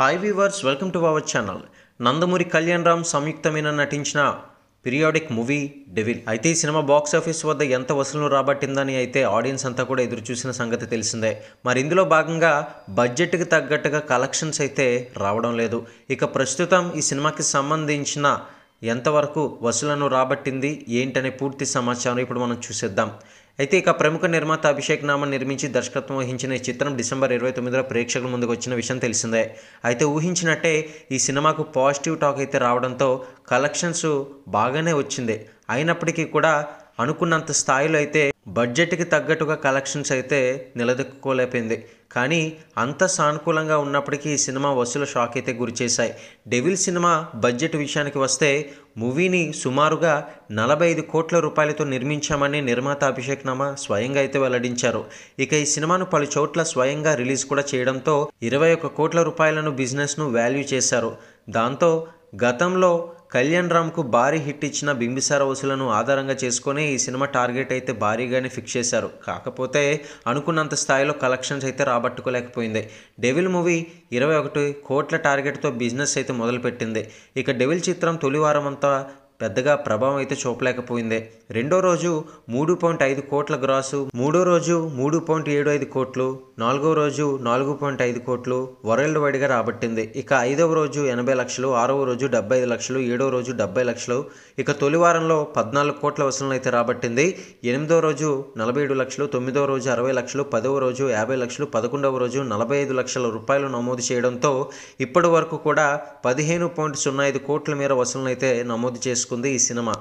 hi viewers welcome to our channel Nandamuri Kalyan Ram సంయుక్తమైన నటించిన periodic movie devil అయితే ఈ సినిమా బాక్స్ ఆఫీస్ వద్ద ఎంత వసూలు రాబట్టిందని అయితే ఆడియన్స్ అంతా కూడా ఎదురు చూసిన సంగతి తెలిసిందే మరి ఇందులో భాగంగా బడ్జెట్కి తగ్గట్టుగా కలెక్షన్స్ అయితే రావడం లేదు ఇక ప్రస్తుతం ఈ సినిమాకి సంబంధించిన ఎంతవరకు వసూలను రాబట్టింది ఏంటనే పూర్తి సమాచారం ఇప్పుడు మనం చూసేద్దాం అయితే ఇక ప్రముఖ నిర్మాత అభిషేక్ నామన్ నిర్మించి దర్శకత్వం వహించిన ఈ చిత్రం డిసెంబర్ ఇరవై తొమ్మిదిలో ప్రేక్షకుల ముందుకు వచ్చిన విషయం తెలిసిందే అయితే ఊహించినట్టే ఈ సినిమాకు పాజిటివ్ టాక్ అయితే రావడంతో కలెక్షన్స్ బాగానే వచ్చింది అయినప్పటికీ కూడా అనుకున్నంత స్థాయిలో అయితే బడ్జెట్కి తగ్గట్టుగా కలెక్షన్స్ అయితే నిలదొక్కుకోలేకపోయింది కానీ అంత సానుకూలంగా ఉన్నప్పటికీ ఈ సినిమా వసూలు షాక్ అయితే గురిచేశాయి డెవిల్ సినిమా బడ్జెట్ విషయానికి వస్తే మూవీని సుమారుగా నలభై ఐదు కోట్ల రూపాయలతో నిర్మించామని నిర్మాత అభిషేక్ నామా స్వయంగా అయితే వెల్లడించారు ఇక ఈ సినిమాను పలు చోట్ల స్వయంగా రిలీజ్ కూడా చేయడంతో ఇరవై ఒక కోట్ల రూపాయలను బిజినెస్ను వాల్యూ చేశారు దాంతో గతంలో కళ్యాణ్ రామ్కు భారీ హిట్ ఇచ్చిన బింబిసార వసూలను ఆధారంగా చేసుకొని ఈ సినిమా టార్గెట్ అయితే భారీగానే ఫిక్స్ చేశారు కాకపోతే అనుకున్నంత స్థాయిలో కలెక్షన్స్ అయితే రాబట్టుకోలేకపోయింది డెవిల్ మూవీ ఇరవై ఒకటి కోట్ల టార్గెట్తో బిజినెస్ అయితే మొదలుపెట్టింది ఇక డెవిల్ చిత్రం తొలివారం అంతా పెద్దగా ప్రభావం అయితే చూపలేకపోయింది రెండో రోజు మూడు పాయింట్ ఐదు కోట్ల గ్రాసు మూడో రోజు మూడు పాయింట్ ఏడు ఐదు కోట్లు నాలుగో రోజు నాలుగు పాయింట్ ఐదు కోట్లు వరల్డ్ వైడ్గా రాబట్టింది ఇక ఐదవ రోజు ఎనభై లక్షలు ఆరవ రోజు డెబ్బై ఐదు లక్షలు ఏడో రోజు డెబ్బై లక్షలు ఇక తొలి వారంలో పద్నాలుగు కోట్ల వసూలు అయితే రాబట్టింది ఎనిమిదో రోజు నలభై ఏడు లక్షలు తొమ్మిదో రోజు అరవై లక్షలు పదవ రోజు యాభై లక్షలు పదకొండవ రోజు నలభై ఐదు లక్షల రూపాయలు నమోదు చేయడంతో ఇప్పటి వరకు కూడా పదిహేను పాయింట్ సున్నా ఐదు కోట్ల మేర అయితే నమోదు చేసుకుంది చేసుకుంది ఈ సినిమా